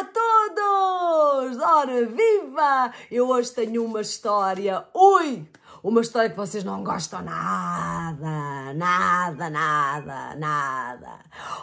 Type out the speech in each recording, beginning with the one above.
a todos! Ora, viva! Eu hoje tenho uma história, ui! Uma história que vocês não gostam nada, nada, nada, nada.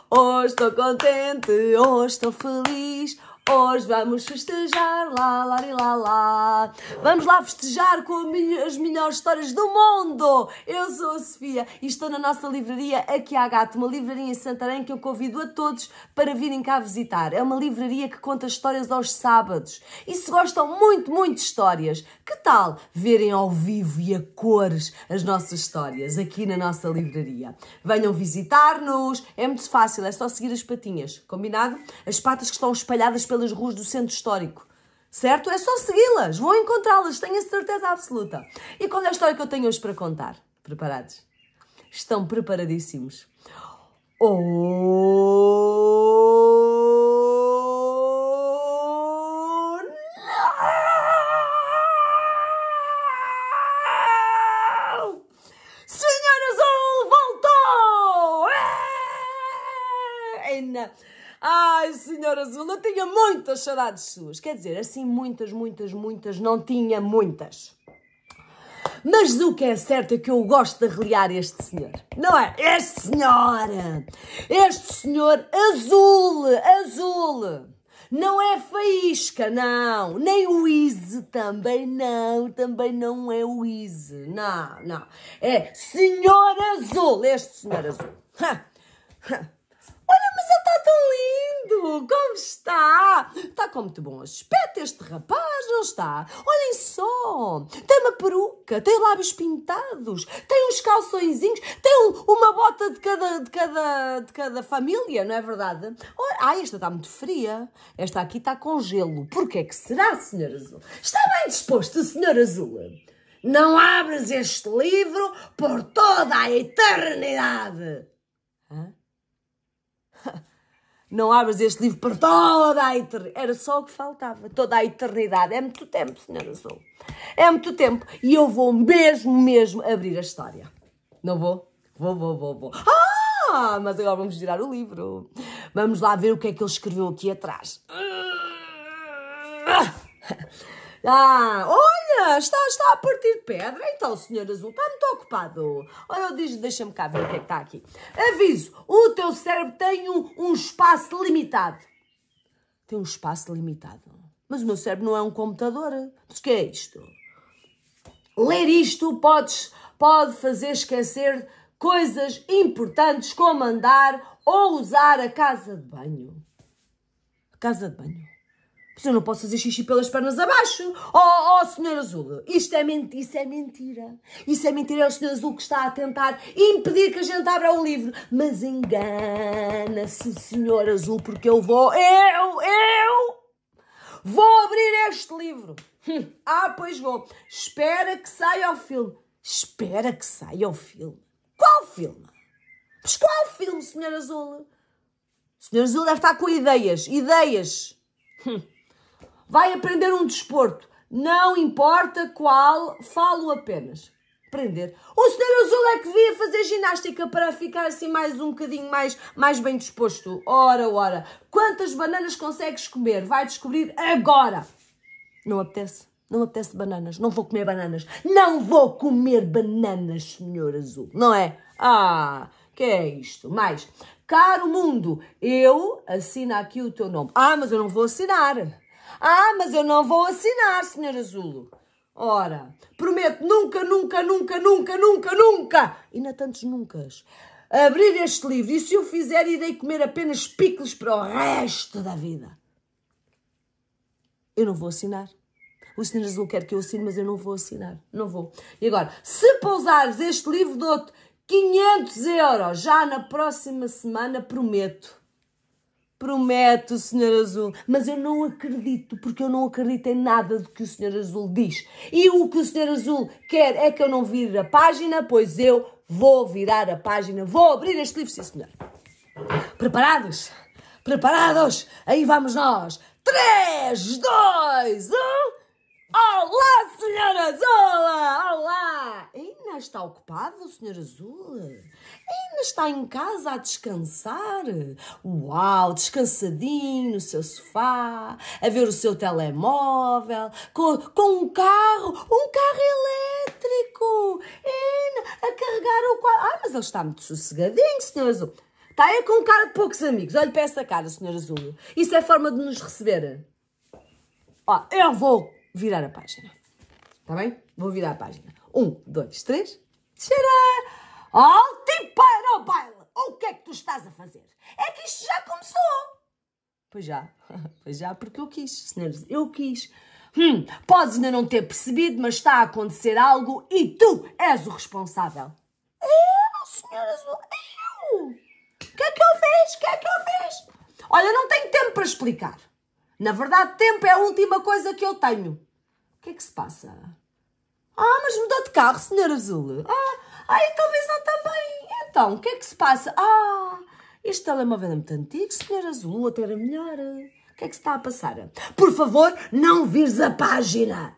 Hoje estou contente, hoje estou feliz, Hoje vamos festejar, lá, lá, lá, lá. Vamos lá festejar com as melhores histórias do mundo. Eu sou a Sofia e estou na nossa livraria aqui à Gato, uma livraria em Santarém que eu convido a todos para virem cá visitar. É uma livraria que conta histórias aos sábados. E se gostam muito, muito de histórias, que tal verem ao vivo e a cores as nossas histórias aqui na nossa livraria? Venham visitar-nos, é muito fácil, é só seguir as patinhas, combinado? As patas que estão espalhadas pela pelas ruas do centro histórico. Certo? É só segui-las, vão encontrá-las, tenho a certeza absoluta. E qual é a história que eu tenho hoje para contar? Preparados? Estão preparadíssimos. Oh! Não! Senhora Azul oh, voltou! É! não. Ai, senhora Azul, eu tinha muitas saudades suas. Quer dizer, assim, muitas, muitas, muitas, não tinha muitas. Mas o que é certo é que eu gosto de reliar este senhor. Não é? Este senhor! Este senhor azul! Azul! Não é faísca, não. Nem o Ize, também não. Também não é o Ize. Não, não. É Senhor Azul. Este Senhor Azul. Ha, ha como está? Está com muito bom aspecto este rapaz, não está? Olhem só, tem uma peruca, tem lábios pintados, tem uns calçõezinhos, tem um, uma bota de cada, de, cada, de cada família, não é verdade? Ora, ah, esta está muito fria, esta aqui está com gelo. Porquê que será, Senhor Azul? Está bem disposto, Senhor Azul? Não abres este livro por toda a eternidade. Hã? Não abras este livro para toda a eternidade. Era só o que faltava. Toda a eternidade. É muito tempo, senhora Azul. É muito tempo. E eu vou mesmo, mesmo abrir a história. Não vou? Vou, vou, vou, vou. Ah, mas agora vamos girar o livro. Vamos lá ver o que é que ele escreveu aqui atrás. Ah, oi! está, está a partir pedra. Então, senhor Azul, está muito ocupado. Olha, deixa-me cá ver o que é que está aqui. Aviso, o teu cérebro tem um, um espaço limitado. Tem um espaço limitado. Mas o meu cérebro não é um computador. Mas o que é isto? Ler isto podes, pode fazer esquecer coisas importantes como andar ou usar a casa de banho. A casa de banho. Pois eu não posso fazer xixi pelas pernas abaixo. Oh, oh, senhor Azul, isto é, menti isso é mentira. Isso é mentira, é o senhor Azul que está a tentar impedir que a gente abra o livro. Mas engana-se, senhor Azul, porque eu vou, eu, eu, vou abrir este livro. Hum. Ah, pois vou. Espera que saia o filme. Espera que saia o filme. Qual filme? Mas qual filme, senhor Azul? senhor Azul deve estar com ideias, ideias. Hum. Vai aprender um desporto, não importa qual, falo apenas. Aprender. O senhor Azul é que devia fazer ginástica para ficar assim mais um bocadinho mais, mais bem disposto. Ora, ora. Quantas bananas consegues comer? Vai descobrir agora. Não apetece? Não apetece bananas. Não vou comer bananas. Não vou comer bananas, senhor azul. Não é? Ah, que é isto? Mais, caro mundo, eu assino aqui o teu nome. Ah, mas eu não vou assinar. Ah, mas eu não vou assinar, senhor Azulo. Ora, prometo nunca, nunca, nunca, nunca, nunca, nunca, e na tantos nunca abrir este livro e se o fizer irei comer apenas picles para o resto da vida. Eu não vou assinar. O Senhor Azul quer que eu assine, mas eu não vou assinar. Não vou. E agora, se pousares este livro, dou-te 500 euros. Já na próxima semana, prometo. Prometo, Senhor Azul, mas eu não acredito, porque eu não acredito em nada do que o Senhor Azul diz. E o que o Senhor Azul quer é que eu não vire a página, pois eu vou virar a página, vou abrir este livro, sim, senhor. Preparados? Preparados? Aí vamos nós! 3, 2, 1. Olá, Senhora Azula! Olá! Ainda está ocupado, Senhora Azul? Ainda está em casa a descansar? Uau, descansadinho no seu sofá, a ver o seu telemóvel, com, com um carro, um carro elétrico! Ainda a carregar o quadro. Ah, mas ele está muito sossegadinho, Senhora Azul! Está aí com cara de poucos amigos. Olhe para essa cara, Senhora Azul. Isso é forma de nos receber. Ó, eu vou virar a página. Está bem? Vou virar a página. Um, dois, três. Tchará! Alto tipo e para o baile! O que é que tu estás a fazer? É que isto já começou! Pois já, pois já, porque eu quis, senhores, eu quis. Hum, podes ainda não ter percebido, mas está a acontecer algo e tu és o responsável. Eu, senhoras, eu! O que é que eu fiz? O que é que eu fiz? Olha, não tenho tempo para explicar. Na verdade, tempo é a última coisa que eu tenho. O que é que se passa? Ah, mas mudou de carro, senhor Azul. Ah, ai, não também. Então, o que é que se passa? Ah, este telemóvel é muito antigo, senhor Azul, até era melhor. O que é que se está a passar? Por favor, não vires a página.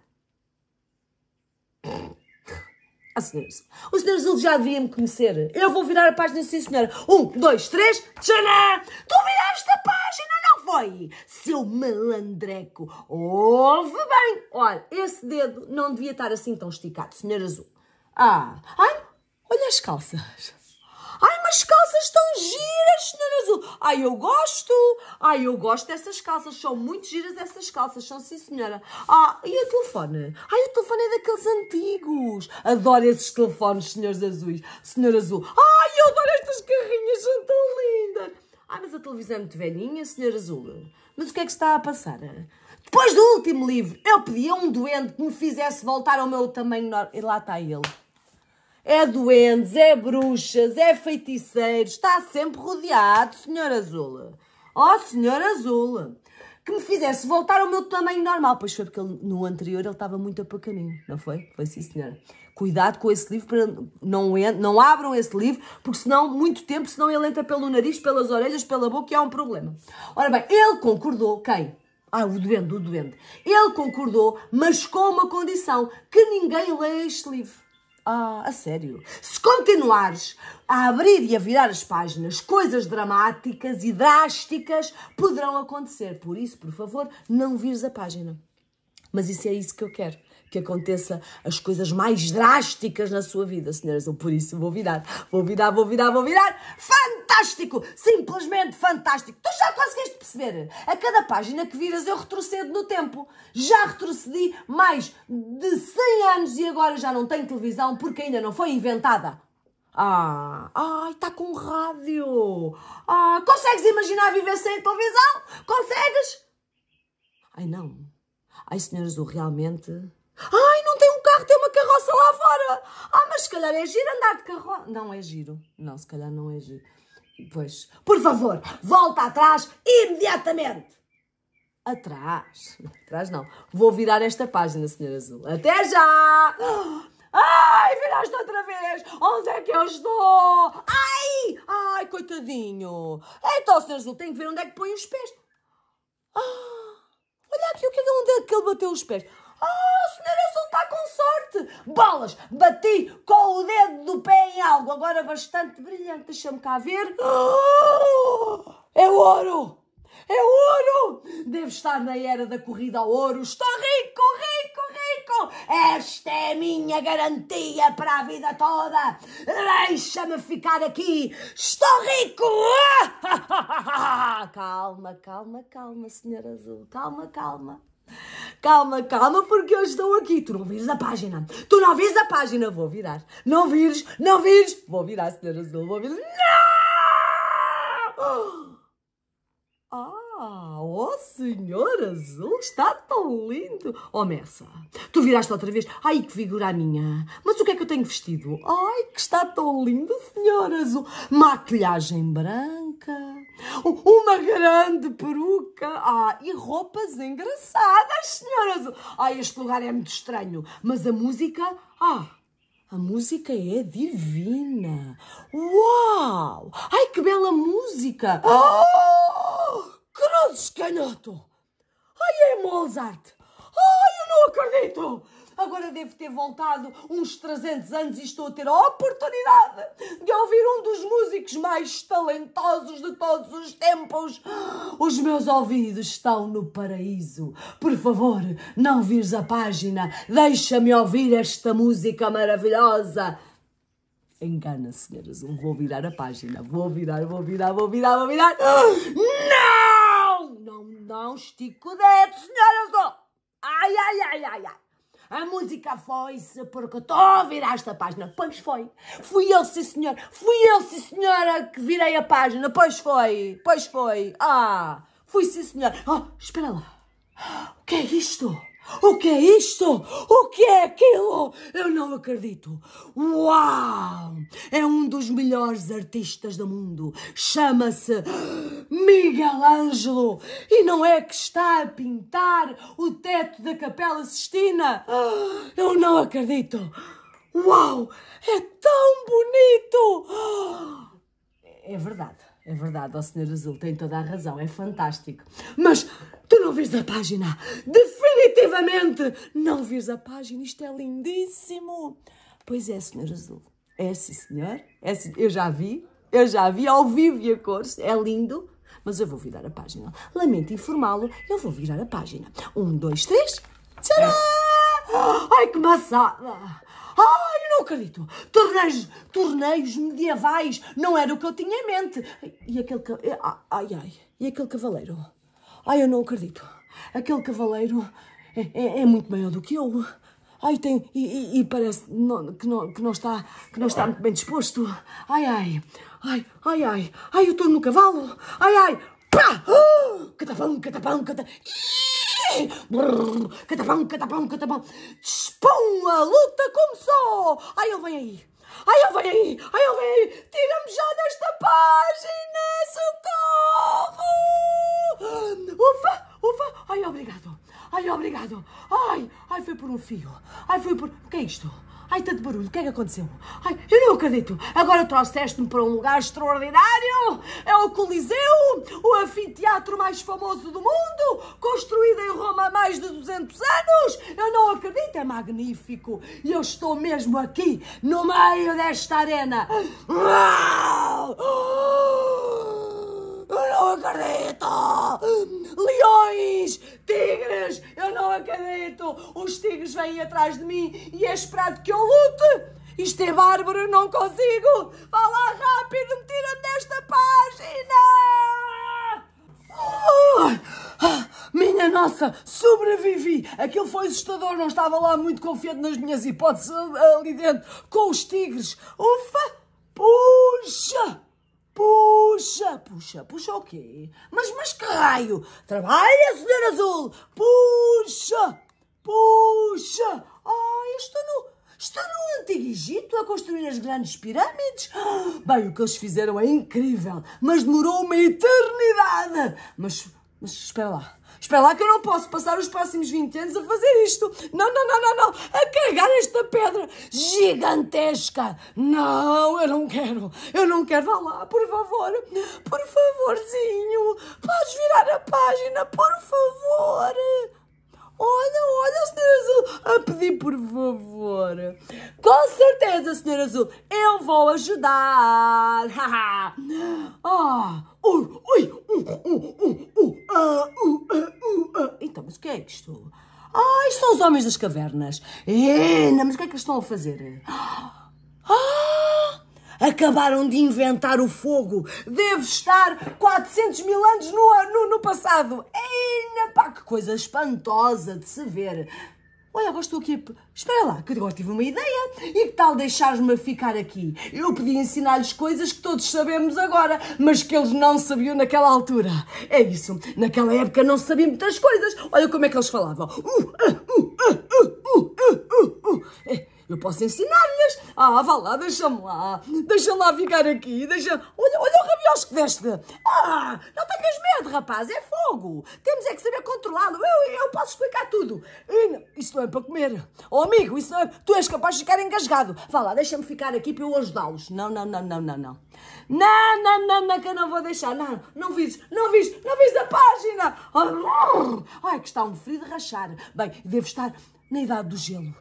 Ah, senhor Azul. O senhor Azul já devia me conhecer. Eu vou virar a página, sim, senhora. Um, dois, três, tcharam! Tu viraste a página, não foi, seu malandreco. Ouve bem. Olha, esse dedo não devia estar assim tão esticado, senhor Azul. Ah, ai, olha as calças. Ai, mas calças estão giras, senhor Azul. Ai, eu gosto. Ai, eu gosto dessas calças. São muito giras essas calças, são sim, senhora. Ah, e o telefone? Ai, o telefone é daqueles antigos. Adoro esses telefones, senhores azuis. Senhor Azul. Ai, eu adoro estas carrinhas, são tão lindas. Ah, mas a televisão é muito velhinha, senhor Azul. Mas o que é que está a passar? Depois do último livro, eu pedi a um doente que me fizesse voltar ao meu tamanho normal. E lá está ele. É doentes, é bruxas, é feiticeiro, está sempre rodeado, senhor Azul. Oh, senhor Azul, que me fizesse voltar ao meu tamanho normal. Pois foi porque ele, no anterior ele estava muito a pequenino, não foi? Foi sim, senhora. Cuidado com esse livro, para não, não abram esse livro, porque senão, muito tempo, senão ele entra pelo nariz, pelas orelhas, pela boca e há um problema. Ora bem, ele concordou, quem? Ah, o doente, o doente. Ele concordou, mas com uma condição, que ninguém leia este livro. Ah, a sério. Se continuares a abrir e a virar as páginas, coisas dramáticas e drásticas poderão acontecer. Por isso, por favor, não vires a página. Mas isso é isso que eu quero. Que aconteça as coisas mais drásticas na sua vida, senhoras. Eu por isso vou virar, vou virar, vou virar, vou virar. Fantástico! Simplesmente fantástico! Tu já conseguiste perceber? A cada página que viras eu retrocedo no tempo. Já retrocedi mais de 100 anos e agora já não tenho televisão porque ainda não foi inventada. Ah, ai, está com rádio. Ah, consegues imaginar viver sem televisão? Consegues? Ai, não. Ai, Senhora Azul realmente. Ai, não tem um carro, tem uma carroça lá fora! Ah, mas se calhar é giro andar de carroça. Não é giro. Não, se calhar não é giro. Pois, por favor, volta atrás imediatamente! Atrás? Atrás não. Vou virar esta página, senhor Azul. Até já! Ai, viraste outra vez! Onde é que eu estou? Ai! Ai, coitadinho! Então, senhor Azul, tem que ver onde é que põe os pés. Ai! Ah! Olha aqui o é que é onde é que ele bateu os pés. Oh, ah, senhora, eu só está com sorte! Bolas! Bati com o dedo do pé em algo, agora bastante brilhante. Deixa-me cá ver. Oh, é ouro! é ouro! Deve estar na era da corrida ao ouro. Estou rico, rico, rico! Esta é a minha garantia para a vida toda. Deixa-me ficar aqui. Estou rico! calma, calma, calma, senhora azul. Calma, calma. Calma, calma, porque eu estou aqui. Tu não vires a página. Tu não vires a página. Vou virar. Não vires, não vires. Vou virar, senhora azul. Vou virar. Não! Oh, senhor azul, está tão lindo! Oh, Messa, tu viraste outra vez. Ai, que figura a minha! Mas o que é que eu tenho vestido? Ai, que está tão lindo, senhor azul! Maquilhagem branca, uma grande peruca, ah, e roupas engraçadas, senhor azul! Ai, este lugar é muito estranho, mas a música, ah, a música é divina! Uau! Ai, que bela música! Ah! Oh! Cruzes, canhoto! Ai, é Mozart! Ai, eu não acredito! Agora devo ter voltado uns 300 anos e estou a ter a oportunidade de ouvir um dos músicos mais talentosos de todos os tempos. Os meus ouvidos estão no paraíso. Por favor, não vires a página. Deixa-me ouvir esta música maravilhosa. Engana, se senhoras. Vou virar a página. Vou virar, vou virar, vou virar, vou virar. Não! Não estico o dedo, Eu só. Ai, ai, ai, ai, ai. A música foi-se porque estou a virar esta página. Pois foi. Fui eu, sim senhor. Fui eu, sim senhora, que virei a página. Pois foi. Pois foi. Ah, fui sim senhor. Oh, espera lá. O que é isto? O que é isto? O que é aquilo? Eu não acredito. Uau! É um dos melhores artistas do mundo. Chama-se Miguel Ângelo. E não é que está a pintar o teto da Capela Sistina? Eu não acredito. Uau! É tão bonito! É verdade. É verdade, o Senhor Azul tem toda a razão, é fantástico. Mas tu não vês a página! Definitivamente não vês a página, isto é lindíssimo! Pois é, Senhor Azul, é sim, senhor, é eu já vi, eu já vi ao vivo e a cores, é lindo, mas eu vou virar a página. Lamento informá-lo, eu vou virar a página. Um, dois, três, tcharam! Ai, que maçada! Ai! Ah! não acredito. Torneios, torneios medievais. Não era o que eu tinha em mente. E aquele... Eh, ai, ai. E aquele cavaleiro? Ai, eu não acredito. Aquele cavaleiro é, é, é muito maior do que eu. Ai, tem... E, e, e parece não, que, não, que, não está, que não está muito bem disposto. Ai, ai. Ai, ai, ai. Ai, eu estou no cavalo. Ai, ai. Pá! Oh! Catapão, catapão, catapão. Brrr, catapão, catapão, catapão. Despão, a luta começou. Ai, ele vem aí. Ai, ele vem aí. Ai, ele vem aí. Tira-me já desta página. Socorro. Ufa, ufa. Ai, obrigado. Ai, obrigado. Ai, ai, foi por um fio. Ai, foi por... O que é isto? Ai, tanto barulho, o que é que aconteceu? Ai, eu não acredito. Agora trouxeste-me para um lugar extraordinário. É o Coliseu, o anfiteatro mais famoso do mundo, construído em Roma há mais de 200 anos. Eu não acredito, é magnífico. E eu estou mesmo aqui, no meio desta arena. Uau! não acredito! Leões! Tigres! Eu não acredito! Os tigres vêm atrás de mim e é esperado que eu lute! Isto é bárbaro, não consigo! Vá lá rápido, me tira desta página! Ah, minha nossa, sobrevivi! Aquilo foi assustador, não estava lá muito confiante nas minhas hipóteses ali dentro, com os tigres. Ufa! Puxa! Puxa, puxa, puxa o quê? Mas, mas que raio! Trabalha, senhor Azul! Puxa, puxa! Ai, ah, estou no... Estou no Antigo Egito a construir as grandes pirâmides. Bem, o que eles fizeram é incrível, mas demorou uma eternidade. Mas, mas espera lá. Espera lá que eu não posso passar os próximos 20 anos a fazer isto. Não, não, não, não, não. A carregar esta pedra gigantesca. Não, eu não quero, eu não quero. Vá lá, por favor, por favorzinho, podes virar a página, por favor. Olha, olha, Senhora Azul, a pedir por favor. Com certeza, Senhora Azul, eu vou ajudar. Então, mas o que é estou? isto são os homens das cavernas. Ena, mas o que é que eles estão a fazer? Ah, acabaram de inventar o fogo. Deve estar 400 mil anos no, no, no passado. Ena, pá, que coisa espantosa de se ver. Olha, agora estou aqui Espera lá, que agora tive uma ideia. E que tal deixares-me ficar aqui? Eu podia ensinar-lhes coisas que todos sabemos agora, mas que eles não sabiam naquela altura. É isso, naquela época não sabiam muitas coisas. Olha como é que eles falavam. Uh, uh, uh, uh, uh, uh, uh, uh. É. Eu posso ensinar-lhes. Ah, vá lá, deixa-me lá. Deixa-me lá ficar aqui. Deixa... Olha, olha o rabiós que veste. Ah, não tenhas medo, rapaz. É fogo. Temos é que saber controlá-lo. Eu, eu posso explicar tudo. Isso não é para comer. Oh, amigo, isso não é... Tu és capaz de ficar engasgado. Vá lá, deixa-me ficar aqui para eu ajudá-los. Não, não, não, não, não, não. Não, não, não, não, que eu não vou deixar. Não, não vis, não vis, não vis a página. Ai, que está um frio de rachar. Bem, devo estar na idade do gelo.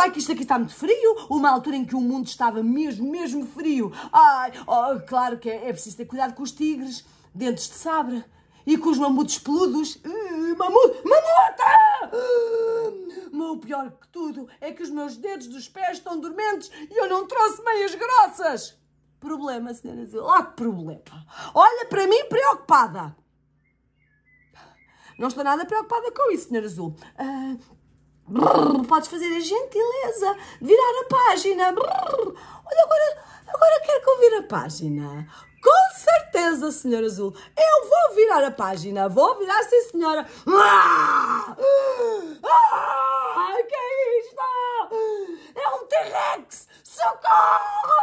Ai, que isto aqui está muito frio, uma altura em que o mundo estava mesmo, mesmo frio. Ai, oh, claro que é, é, preciso ter cuidado com os tigres, dentes de sabre e com os mamutos peludos. Uh, mamuta! Mas o pior que tudo é que os meus dedos dos pés estão dormentes e eu não trouxe meias grossas. Problema, senhora Zila, ah, que problema. Olha para mim preocupada. Não estou nada preocupada com isso, senhora Azul. Uh, ah, Brrr, podes fazer a gentileza de virar a página. Brrr, olha, agora, agora quero que eu vire a página. Com certeza, senhora Azul. Eu vou virar a página. Vou virar, sim, senhora. Ah, ah, que é isto? É um T-Rex! Socorro!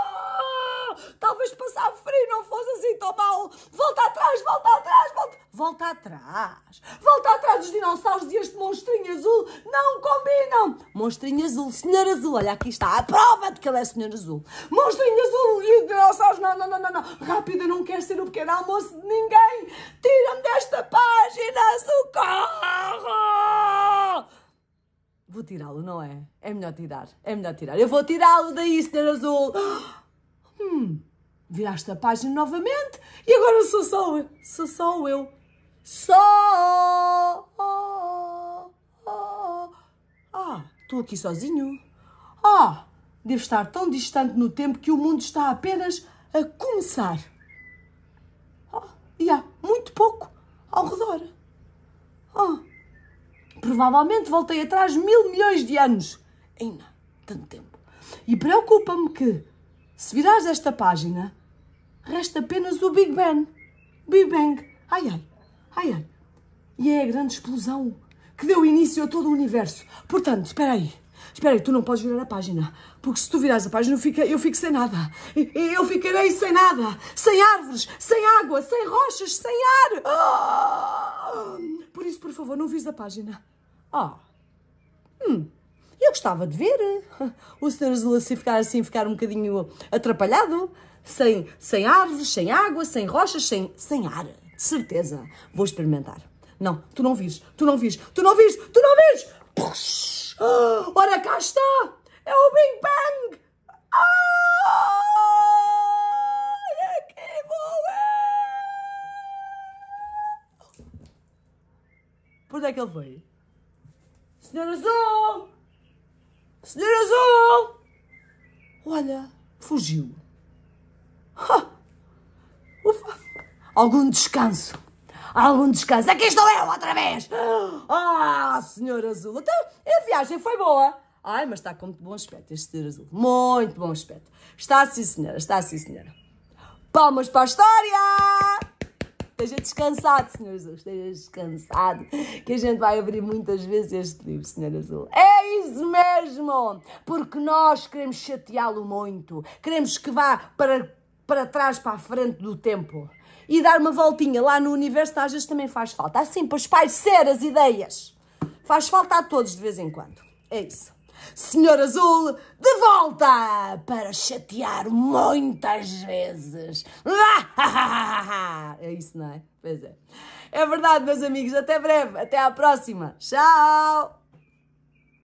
Talvez passar frio não fosse assim tão mal. Volta atrás, volta atrás, volta Volta atrás. Volta atrás dos dinossauros e este monstrinho azul não combinam. Monstrinho azul, senhor azul, olha aqui está. A prova de que ele é senhor azul. Monstrinho azul e dinossauros, não, não, não, não. não. Rápido, não quer ser o pequeno almoço de ninguém. Tira-me desta página, socorro! Vou tirá-lo, não é? É melhor tirar. É melhor tirar. Eu vou tirá-lo daí, senhor azul. Hum viraste a página novamente e agora sou só, sou só eu só. Ah, estou aqui sozinho. Ah, devo estar tão distante no tempo que o mundo está apenas a começar. Ah, e há muito pouco ao redor. Ah, provavelmente voltei atrás mil milhões de anos. Ainda, tanto tempo. E preocupa-me que, se virares esta página, resta apenas o Big Bang. Big Bang. Ai, ai. Ai, ai. E é a grande explosão que deu início a todo o universo. Portanto, espera aí. Espera aí, tu não podes virar a página. Porque se tu virares a página, eu fico, eu fico sem nada. Eu ficarei sem nada. Sem árvores, sem água, sem rochas, sem ar. Oh! Por isso, por favor, não vires a página. Oh. Hum. Eu gostava de ver eh, o Sr. Azul assim ficar assim, ficar um bocadinho atrapalhado. Sem, sem árvores, sem água, sem rochas, sem, sem ar. Certeza. Vou experimentar. Não, tu não vis, tu não vis, tu não vis, tu não vis! Puxa. Ora cá está! É o Big Bang! Ah! Por onde é que ele veio? Senhor Azul! Senhor Azul! Olha, fugiu. algum descanso. Algum descanso. Aqui estou eu outra vez! Ah, senhor azul! Então, a viagem foi boa. Ai, mas está com muito bom aspecto este senhor azul. Muito bom aspecto. Está sim, senhora. Está sim, senhora. Palmas para a história! Esteja descansado, Senhor Azul, esteja descansado, que a gente vai abrir muitas vezes este livro, Senhor Azul. É isso mesmo! Porque nós queremos chateá-lo muito, queremos que vá para, para trás, para a frente do tempo e dar uma voltinha lá no universo, às vezes também faz falta. Assim, para espairecer as ideias. Faz falta a todos de vez em quando. É isso. Senhor Azul, de volta para chatear muitas vezes. É isso, não é? Pois é. É verdade, meus amigos. Até breve. Até à próxima. Tchau!